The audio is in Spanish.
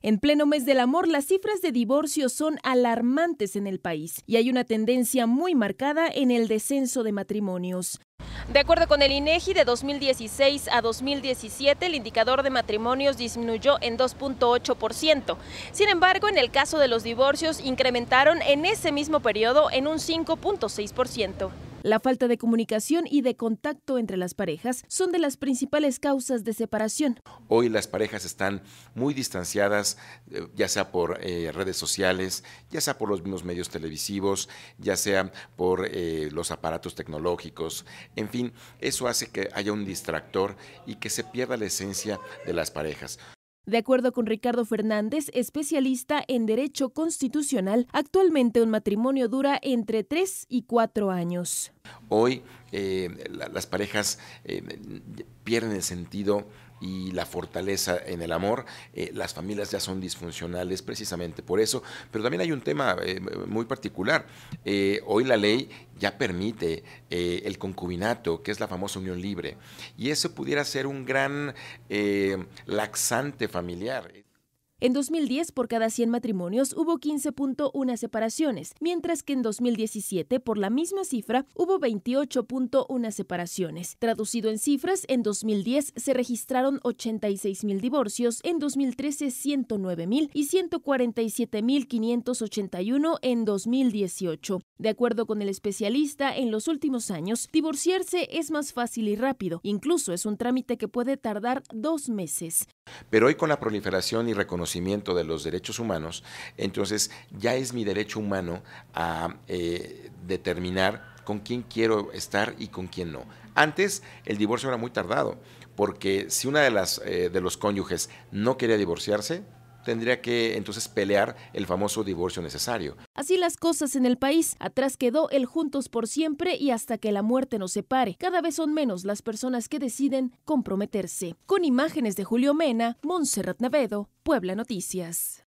En pleno mes del amor, las cifras de divorcio son alarmantes en el país y hay una tendencia muy marcada en el descenso de matrimonios. De acuerdo con el INEGI, e de 2016 a 2017 el indicador de matrimonios disminuyó en 2.8%. Sin embargo, en el caso de los divorcios incrementaron en ese mismo periodo en un 5.6%. La falta de comunicación y de contacto entre las parejas son de las principales causas de separación. Hoy las parejas están muy distanciadas, eh, ya sea por eh, redes sociales, ya sea por los mismos medios televisivos, ya sea por eh, los aparatos tecnológicos. En fin, eso hace que haya un distractor y que se pierda la esencia de las parejas. De acuerdo con Ricardo Fernández, especialista en Derecho Constitucional, actualmente un matrimonio dura entre tres y cuatro años. Hoy eh, las parejas eh, pierden el sentido y la fortaleza en el amor. Eh, las familias ya son disfuncionales precisamente por eso, pero también hay un tema muy particular. hoy la ley ya permite el concubinato, que es la famosa unión libre, y eso pudiera ser un gran laxante familiar. En 2010, por cada 100 matrimonios hubo 15.1 separaciones, mientras que en 2017, por la misma cifra, hubo 28.1 separaciones. Traducido en cifras, en 2010 se registraron 86.000 divorcios, en 2013 109.000 y 147.581 en 2018. De acuerdo con el especialista, en los últimos años, divorciarse es más fácil y rápido. Incluso es un trámite que puede tardar dos meses. Pero hoy con la proliferación y reconocimiento de los derechos humanos, entonces ya es mi derecho humano a eh, determinar con quién quiero estar y con quién no. Antes el divorcio era muy tardado, porque si una de las eh, de los cónyuges no quería divorciarse, tendría que entonces pelear el famoso divorcio necesario. Así las cosas en el país. Atrás quedó el juntos por siempre y hasta que la muerte nos separe. Cada vez son menos las personas que deciden comprometerse. Con imágenes de Julio Mena, Montserrat Navedo, Puebla Noticias.